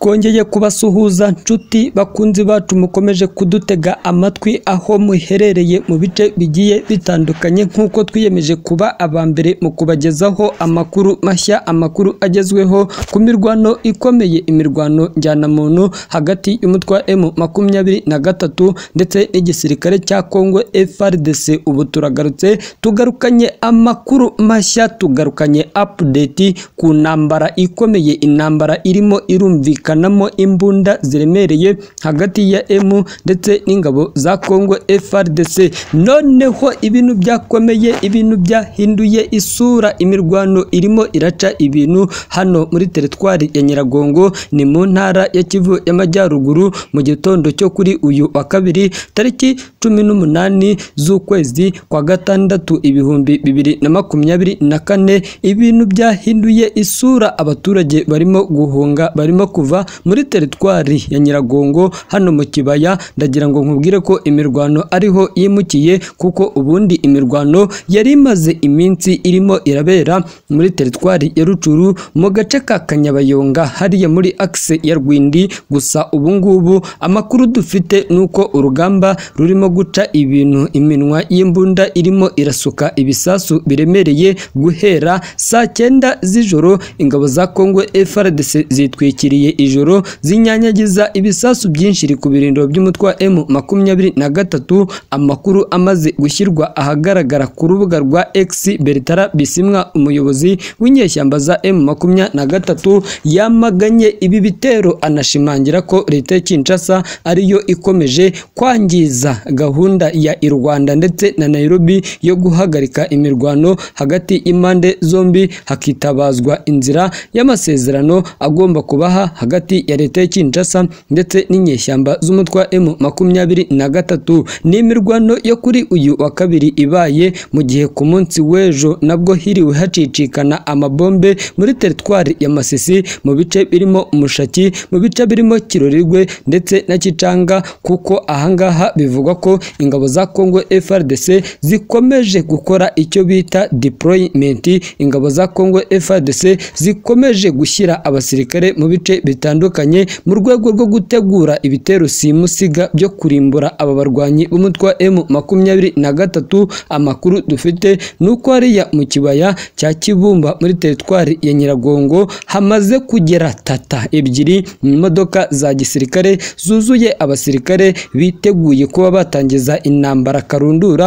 twongeye kubasuhuza nshuti bakunzi bacu mukomeje kudutega amatwi aho muherereye mu bice bigiye bitandukanye nk'uko twiyemeje kuba aba mbere mu kubagezaho amakuru mashya amakuru agezweho ku mirwano ikomeye imirwano njyanamuntu hagati y'umutwe wa emu makumyabiri na gatatu ndetse n'igisirikare cya kongo FRDC ubu turagarutse tugarukanye amakuru mashya tugarukanye apudeti ku ntambara ikomeye intambara irimo irumvika kanamo imbunda ziremereye hagati ya emu ndetse n'ingabo za kongo frdc noneho ibintu byakomeye ibintu byahinduye isura imirwano irimo iraca ibintu hano muri teritwari ya nyiragongo ni mu ntara ya kivu y'amajyaruguru mu gitondo cyo kuri uyu wa kabiri tariki cumi n'umunani z'ukwezi kwa gatandatu ibihumbi bibiri na makumyabiri na kane ibintu byahinduye isura abaturage barimo guhunga barimo kuva kuva muri teritwari ya nyiragongo hano mu kibaya ndagira ngo nkubwire ko imirwano ariho yimukiye kuko ubundi imirwano yari imaze iminsi irimo irabera muri teritwari ya rucuru mu gace ka kanyabayonga hariya muri akise ya rwindi gusa ubu ngubu amakuru dufite ni uko urugamba rurimo guca ibintu iminwa y'imbunda irimo irasuka ibisasu biremereye guhera saa cyenda z'ijoro ingabo za kongo frdc zitwikiriye ijoro zinyanyagiza ibisasu byinshi iri ku birindiro by'umutwe wa emu makumyabiri na gatatu amakuru amaze gushyirwa ahagaragara ku rubuga rwa egisi beritara bisimwa umuyobozi w'inyeshyamba za emu makumyabiri na gatatu yamaganye ibi bitero anashimangira ko leta ya kinshasa ariyo ikomeje kwangiza gahunda ya i rwanda ndetse na nairobi yo guhagarika imirwano hagati y'impande zombi hakitabazwa inzira y'amasezerano agomba kubaha hagati hagati ya leta ya Kinshasa ndetse n'inyeshyamba z'umutwa M makumyabiri na gatatu n'imirwano yo kuri uyu wa kabiri ibaye mu gihe ku munsi w'ejo nabwo hiriwe hacicikana amabombe muri teritwari ya Masisi mu bice birimo Mushaki mu bice birimo kirorigwe ndetse na Kicanga kuko ahangaha bivugwa ko ingabo za Kongo FARDC zikomeje gukora icyo bita deployment ingabo za Kongo FARDC zikomeje gushyira abasirikare mu bice bitandukanye bitandukanye mu rwego rwo gutegura ibitero simusiga byo kurimbura aba barwanyi b'umutwe wa makumyabiri na gatatu amakuru dufite ni uko hariya mu kibaya cya Kibumba muri teritwari ya Nyiragongo hamaze kugera tata ebyiri imodoka za gisirikare zuzuye abasirikare biteguye kuba batangiza intambara karundura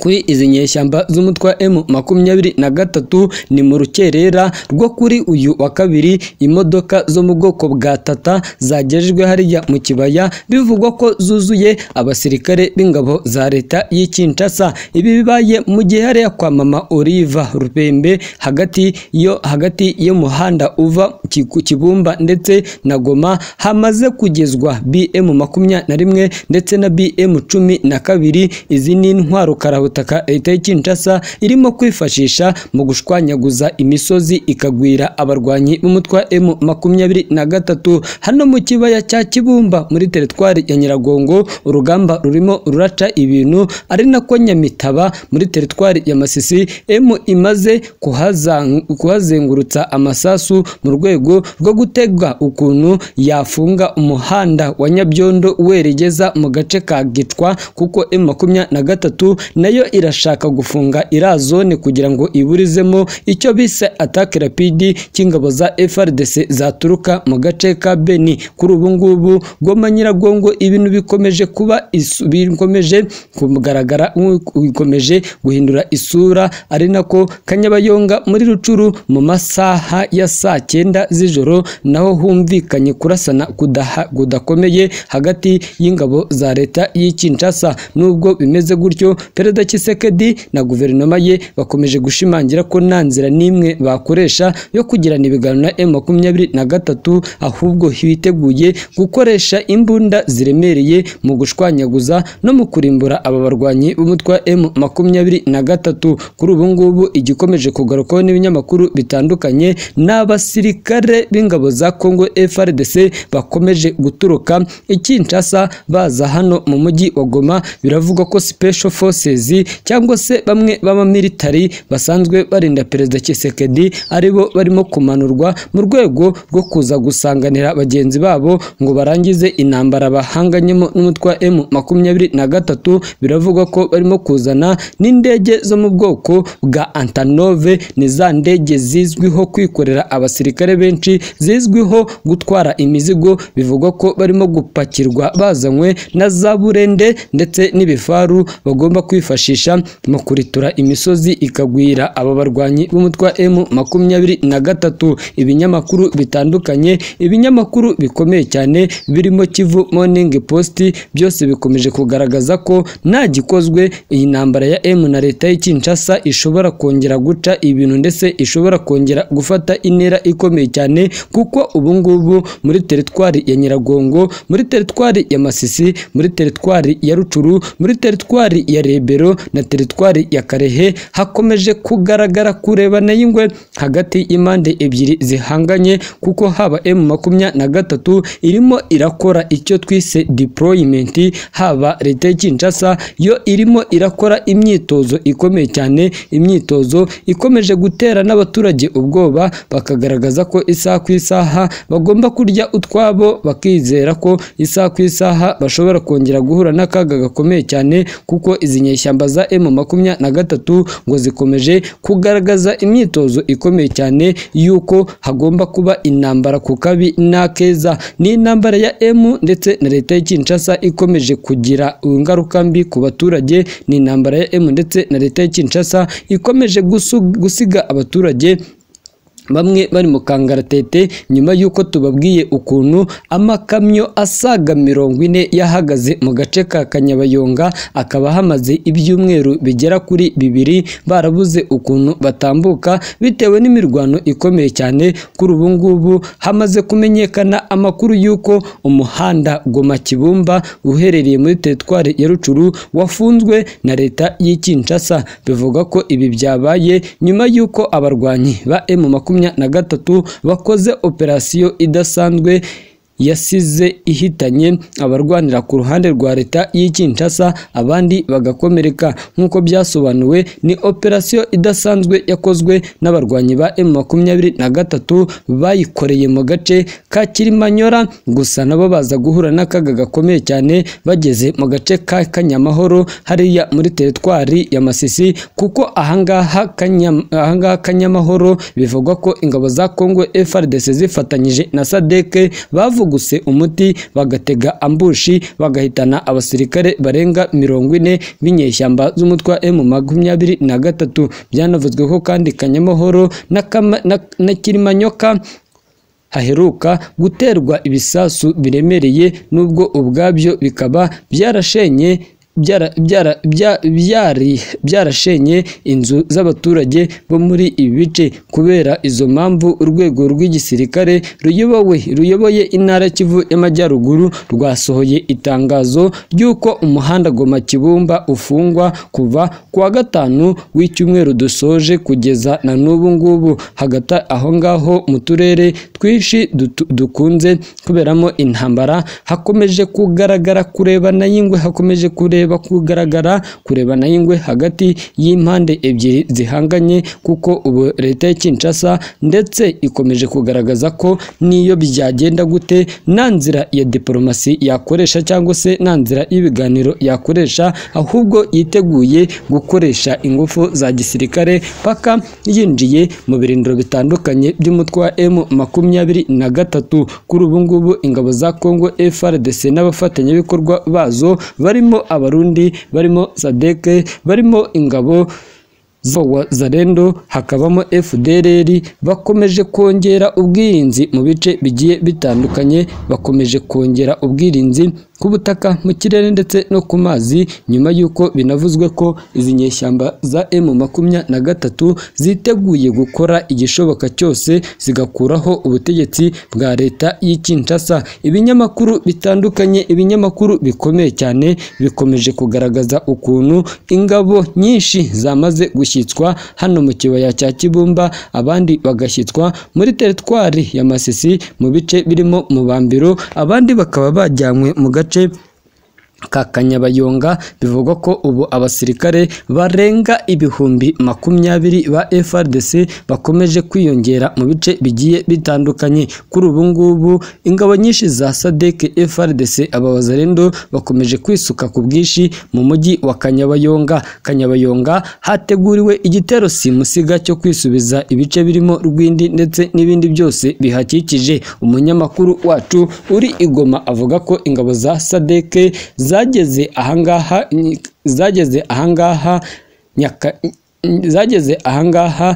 kuri izi nyeshyamba z'umutwa M makumyabiri na gatatu ni mu rukerera rwo kuri uyu wa kabiri imodoka zo mu bwoko bwa tata zagejejwe hariya mu kibaya bivugwa ko zuzuye abasirikare b'ingabo za leta y'i Kinshasa ibi bibaye mu gihe hariya kwa mama Oliva Rupembe hagati yo hagati y'umuhanda uva ku Kibumba ndetse na Goma hamaze kugezwa BM makumyabiri na rimwe ndetse na BM cumi na kabiri izi ni intwaro karawe Inkerabataka leta ya irimo kwifashisha mu gushwanyaguza imisozi ikagwira abarwanyi b'umutwa M makumyabiri na gatatu hano mu kibaya cya Kibumba muri teritwari ya Nyiragongo urugamba rurimo ruraca ibintu ari nako Nyamitaba muri teritwari ya Masisi M imaze kuhazengurutsa amasasu mu rwego rwo gutega ukuntu yafunga umuhanda wa Nyabyondo weregeza mu gace ka Gitwa kuko M makumyabiri na gatatu nayo nayo irashaka gufunga iriya zone kugira ngo iburizemo icyo bise atake rapidi cy'ingabo za FRDC zaturuka mu gace ka Beni kuri ubu ngubu Goma Nyiragongo ibintu bikomeje kuba bikomeje kugaragara bikomeje guhindura isura ari nako Kanyabayonga muri Rucuru mu masaha ya saa cyenda z'ijoro naho humvikanye kurasana kudakomeye hagati y'ingabo za leta y'Ikinshasa nubwo bimeze gutyo perezida Tshisekedi na guverinoma ye bakomeje gushimangira ko nta nzira n'imwe bakoresha yo kugirana ibiganiro na makumyabiri na gatatu ahubwo hiteguye gukoresha imbunda ziremereye mu gushwanyaguza no mu kurimbura aba barwanyi b'umutwe wa M makumyabiri na gatatu kuri ubu ngubu igikomeje kugarukwaho n'ibinyamakuru bitandukanye n'abasirikare b'ingabo za Congo FARDC bakomeje guturuka i baza hano mu mujyi wa Goma biravugwa ko Special Forces polisi cyangwa se bamwe b'abamiritari basanzwe barinda perezida Tshisekedi aribo barimo kumanurwa mu rwego rwo kuza gusanganira bagenzi babo ngo barangize intambara bahanganyemo n'umutwa wa makumyabiri na gatatu biravugwa ko barimo kuzana n'indege zo mu bwoko bwa Antonov ni za ndege zizwiho kwikorera abasirikare benshi zizwiho gutwara imizigo bivugwa ko barimo gupakirwa bazanywe na za burende ndetse n'ibifaru bagomba kwifashisha bakayifashisha mu kuritura imisozi ikagwira aba barwanyi b'umutwe wa makumyabiri na gatatu ibinyamakuru bitandukanye ibinyamakuru bikomeye cyane birimo Kivu Morning Post byose bikomeje kugaragaza ko nta gikozwe iyi ntambara ya M na leta y'i Kinshasa ishobora kongera guca ibintu ndetse ishobora kongera gufata intera ikomeye cyane kuko ubu ngubu muri teritwari ya Nyiragongo muri teritwari ya Masisi muri teritwari ya Rucuru muri teritwari ya Rebero Ngororero na teritwari ya Karehe hakomeje kugaragara kurebana y'ingwe hagati y'impande ebyiri zihanganye kuko haba M makumyabiri na gatatu irimo irakora icyo twise deployment haba leta ya yo irimo irakora imyitozo ikomeye cyane imyitozo ikomeje gutera n'abaturage ubwoba bakagaragaza ko isaha ku isaha bagomba kurya utwabo bakizera ko isaha ku isaha bashobora kongera guhura n'akaga gakomeye cyane kuko izi nyeshyamba ingamba za emu makumyabiri na gatatu ngo zikomeje kugaragaza imyitozo ikomeye cyane y'uko hagomba kuba intambara ku kabi n'akeza ni intambara ya emu ndetse na leta ya Kinshasa ikomeje kugira ingaruka mbi ku baturage ni intambara ya emu ndetse na leta ya Kinshasa ikomeje gusiga abaturage bamwe bari mu kangaratete nyuma y'uko tubabwiye ukuntu amakamyo asaga mirongo ine yahagaze mu gace ka kanyabayonga akaba hamaze ibyumweru bigera kuri bibiri barabuze ukuntu batambuka bitewe n'imirwano ikomeye cyane kuri ubu ngubu hamaze kumenyekana amakuru y'uko umuhanda goma kibumba uherereye muri teritwari ya rucuru wafunzwe na leta y'ikinshasa bivuga ko ibi byabaye nyuma y'uko abarwanyi ba emu makumyabiri makumyabiri na gatatu bakoze operasiyo idasanzwe yasize ihitanye abarwanira ku ruhande rwa leta y'i Kinshasa abandi bagakomereka nk'uko byasobanuwe ni operasiyo idasanzwe yakozwe n'abarwanyi ba M23 bayikoreye mu gace ka Kirimanyora gusa nabo baza guhura n'akaga gakomeye cyane bageze mu gace ka Kanyamahoro hariya muri teritwari ya Masisi kuko ahangaha Kanyam, ahangaha Kanyamahoro bivugwa ko ingabo za Kongo FARDC zifatanyije na SADC bavuga batuguse umuti bagatega ambushi bagahitana abasirikare barenga mirongo ine b'inyeshyamba z’umutwa wa emu makumyabiri na gatatu byanavuzwe ko kandi kanyamahoro na kirimanyoka haheruka guterwa ibisasu biremereye n'ubwo ubwabyo bikaba byarashenye byarashenye inzu z'abaturage bo muri ibi bice kubera izo mpamvu urwego rw'igisirikare ruyobowe ruyoboye intara Kivu y'Amajyaruguru rwasohoye itangazo ry'uko umuhanda Goma Kibumba ufungwa kuva ku gatanu w'icyumweru dusoje kugeza na n'ubu ngubu hagati aho ngaho mu turere twinshi dukunze kuberamo intambara hakomeje kugaragara kureba na y'ingwe hakomeje kureba kureba kugaragara kurebana y'ingwe hagati y'impande ebyiri zihanganye kuko ubu leta ya Kinshasa ndetse ikomeje kugaragaza ko n'iyo byagenda gute nta nzira ya diporomasi yakoresha cyangwa se nta nzira y'ibiganiro yakoresha ahubwo yiteguye gukoresha ingufu za gisirikare paka yinjiye mu birindiro bitandukanye by'umutwe wa M makumyabiri na gatatu kuri ubu ngubu ingabo za Congo FARDC n'abafatanyabikorwa bazo barimo abarundi Abarundi barimo sadeke barimo ingabo Vowa Zalendo hakabamo FDLR bakomeje kongera ubwirinzi mu bice bigiye bitandukanye bakomeje kongera ubwirinzi ku butaka mu kirere ndetse no ku mazi nyuma y'uko binavuzwe ko izi nyeshyamba za M makumyabiri na gatatu ziteguye gukora igishoboka cyose zigakuraho ubutegetsi bwa leta y'i Kinshasa ibinyamakuru bitandukanye ibinyamakuru bikomeye cyane bikomeje kugaragaza ukuntu ingabo nyinshi zamaze gushyira bagashyitswa hano mu kibaya cya Kibumba abandi bagashyitswa muri teritwari ya Masisi mu bice birimo Mubambiro abandi bakaba bajyanywe mu gace ka kanyabayonga bivugwa ko ubu abasirikare barenga ibihumbi makumyabiri ba FRDC bakomeje kwiyongera mu bice bigiye bitandukanye kuri ubu ngubu ingabo nyinshi za SADC FRDC ababazarendo bakomeje kwisuka ku bwinshi mu mujyi wa Kanyabayonga Kanyabayonga hateguriwe igitero simusiga cyo kwisubiza ibice birimo Rwindi ndetse n'ibindi byose bihakikije umunyamakuru wacu uri igoma avuga ko ingabo za SADC za zageze ahangaha zageze ahangaha zageze ahangaha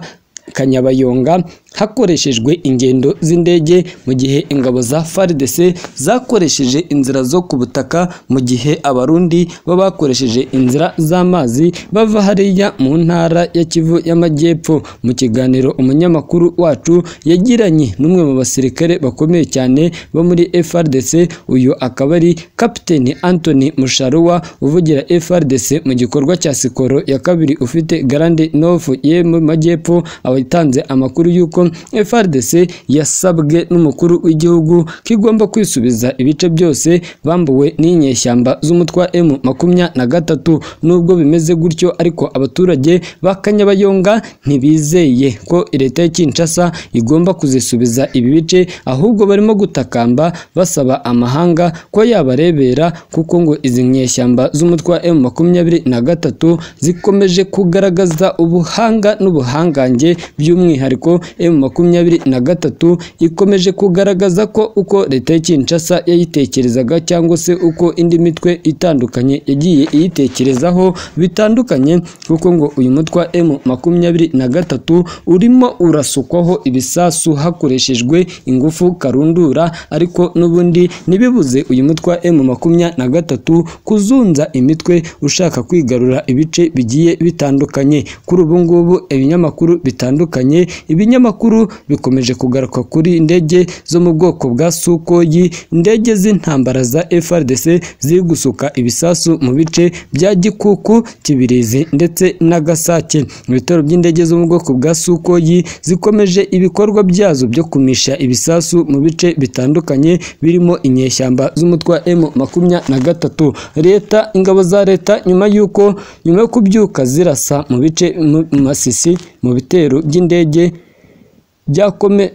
kanyabayonga hakoreshejwe ingendo z'indege mu gihe ingabo za FARDC zakoresheje inzira zo ku butaka mu gihe abarundi bo bakoresheje inzira z'amazi bava hariya mu ntara ya Kivu y'Amajyepfo mu kiganiro umunyamakuru wacu yagiranye n'umwe mu basirikare bakomeye cyane bo muri FARDC uyu akaba ari Captain Anthony Musharua uvugira FARDC mu gikorwa cya Sikoro ya kabiri ufite Garande North ye mu Majyepfo abatanze amakuru y'uko ko FARDC yasabwe n'umukuru w'igihugu ko igomba kwisubiza ibice byose bambuwe n'inyeshyamba z'umutwa M makumya na gatatu nubwo bimeze gutyo ariko abaturage ba Kanyabayonga ntibizeye ko leta ya Kinshasa igomba kuzisubiza ibi bice ahubwo barimo gutakamba basaba amahanga ko yabarebera kuko ngo izi nyeshyamba z'umutwa M makumyabiri na gatatu zikomeje kugaragaza ubuhanga n'ubuhangange by'umwihariko mu makumyabiri na gatatu ikomeje kugaragaza ko uko leta ya yayitekerezaga cyangwa se uko indi mitwe itandukanye yagiye iyitekerezaho bitandukanye kuko ngo uyu mutwe wa M makumyabiri na gatatu urimo urasukwaho ibisasu hakoreshejwe ingufu karundura ariko n'ubundi ntibibuze uyu mutwe wa M makumyabiri na gatatu kuzunza imitwe ushaka kwigarura ibice bigiye bitandukanye kuri ubu ngubu ibinyamakuru bitandukanye ibinyamakuru makuru bikomeje kugaruka kuri indege zo mu bwoko bwa Sukoyi indege z'intambara za FRDC ziri gusuka ibisasu mu bice bya Gikuku Kibirizi ndetse n'Agasake mu bitaro by'indege zo mu bwoko bwa Sukoyi zikomeje ibikorwa byazo byo kumisha ibisasu mu bice bitandukanye birimo inyeshyamba z'umutwa M makumyabiri na gatatu leta ingabo za leta nyuma y'uko nyuma yo kubyuka zirasa mu bice mu masisi mu bitero by'indege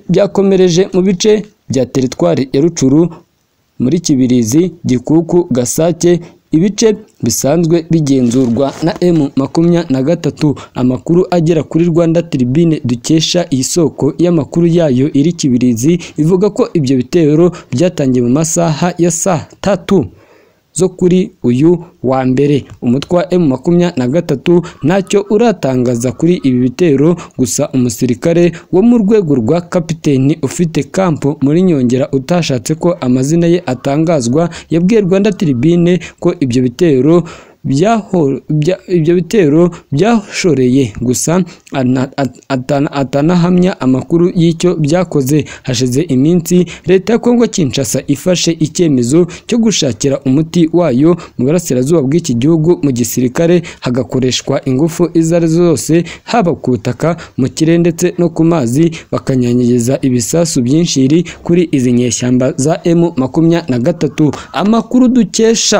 byakomereje mu bice bya teritwari ya rucuru muri kibirizi gikuku gasake ibice bisanzwe bigenzurwa na m makumya na gatatu amakuru agera kuri rwanda tribune dukesha iyi soko y'amakuru yayo iri kibirizi ivuga ko ibyo bitero byatangiye mu masaha ya saa tatu zo kuri uyu wa mbere umutwe wa emu makumyabiri na gatatu ntacyo uratangaza kuri ibi bitero gusa umusirikare wo mu rwego rwa kapiteni ufite kampo muri nyongera utashatse ko amazina ye atangazwa yabwiye rwanda tiribine ko ibyo bitero ibyo bitero byashoreye gusa atanahamya amakuru y'icyo byakoze hashize iminsi leta ya Kongo Kinshasa ifashe icyemezo cyo gushakira umuti wayo mu burasirazuba bw'iki gihugu mu gisirikare hagakoreshwa ingufu izo ari zo zose haba ku butaka mu kirere ndetse no ku mazi bakanyanyegeza ibisasu byinshiri kuri izi nyeshyamba za M makumyabiri na gatatu amakuru dukesha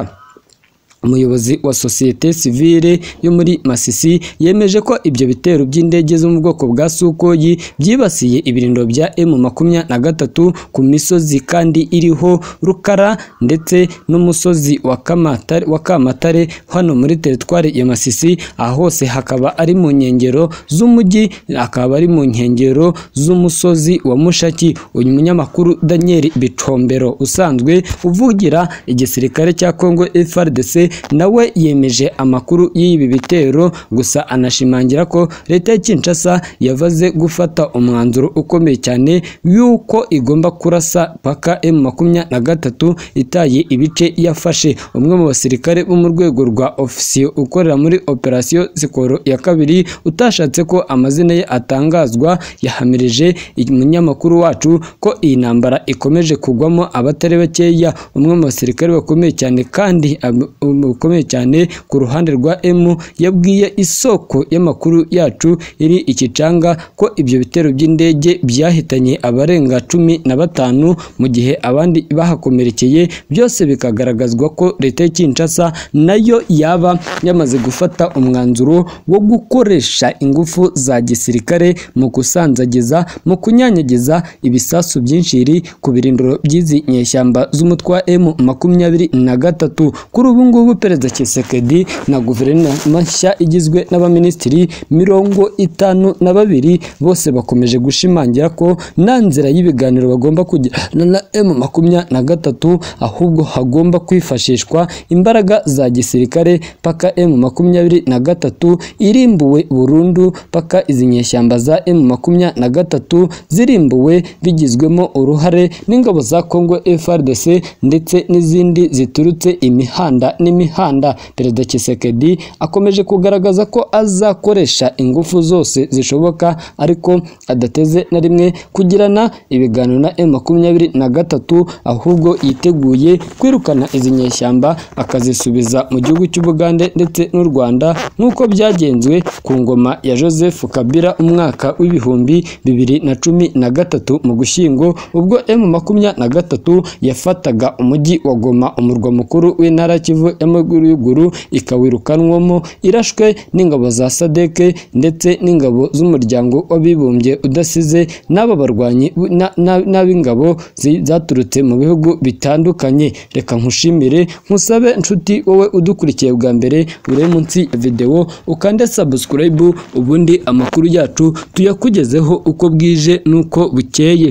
umuyobozi wa sosiyete sivile yo muri Masisi yemeje ko ibyo bitero by'indege zo mu bwoko bwa Sukoyi byibasiye ibirindo bya emu makumya na gatatu ku misozi kandi iriho Rukara ndetse n'umusozi wa Kamatare wa Kamatare hano muri teritwari ya Masisi aha hose hakaba ari mu nkengero z'umujyi akaba ari mu nkengero z'umusozi wa Mushaki uyu munyamakuru Daniel Bicombero usanzwe uvugira igisirikare cya Congo FARDC nawe yemeje amakuru y'ibi bitero gusa anashimangira ko leta ya Kinshasa yavaze gufata umwanzuro ukomeye cyane y'uko igomba kurasa paka M makumyabiri na gatatu itaye ibice yafashe umwe mu basirikare bo mu rwego rwa ofisiyo ukorera muri operasiyo sikoro ya kabiri utashatse ko amazina ye atangazwa yahamirije umunyamakuru wacu ko iyi ntambara ikomeje kugwamo abatari bakeya umwe mu basirikare bakomeye cyane kandi ibihembo cyane ku ruhande rwa emu yabwiye isoko y'amakuru yacu iri ikicanga ko ibyo bitero by'indege byahitanye abarenga cumi na batanu mu gihe abandi bahakomerekeye byose bikagaragazwa ko leta ya Kinshasa nayo yaba yamaze gufata umwanzuro wo gukoresha ingufu za gisirikare mu gusanzagiza mu kunyanyagiza ibisasu byinshiri ku birindiro by'izi nyeshyamba z'umutwa M makumyabiri na gatatu kuri ubu ngubu gihugu perezida Tshisekedi na guverinoma nshya igizwe n'abaminisitiri mirongo itanu na babiri bose bakomeje gushimangira ko nta nzira y'ibiganiro bagomba kugirana na M makumyabiri na gatatu ahubwo hagomba kwifashishwa imbaraga za gisirikare paka M makumyabiri na gatatu irimbuwe burundu paka izi nyeshyamba za M makumyabiri na gatatu zirimbuwe bigizwemo uruhare n'ingabo za Kongo FARDC ndetse n'izindi ziturutse imihanda n'imihanda n'imihanda perezida Kisekedi akomeje kugaragaza ko azakoresha ingufu zose zishoboka ariko adateze na rimwe kugirana ibiganiro na m makumyabiri na gatatu ahubwo yiteguye kwirukana izi nyeshyamba akazisubiza mu gihugu cy'Ubugande ndetse n'u Rwanda nk'uko byagenzwe ku ngoma ya Joseph Kabila umwaka w'ibihumbi bibiri na cumi na gatatu mu Gushyingo ubwo M makumyabiri na gatatu yafataga umujyi wa Goma umurwa mukuru w'intara Kivu y'amaguruguru ikawirukanwamo irashwe n'ingabo za sadeke ndetse n'ingabo z'umuryango w'abibumbye udasize n'aba barwanyi n'ab'ingabo zaturutse mu bihugu bitandukanye reka nkushimire nkusabe nshuti wowe udukurikiye bwa mbere urebe munsi ya videwo ukande sabusikarayibu ubundi amakuru yacu tuyakugezeho uko bwije n'uko bukeye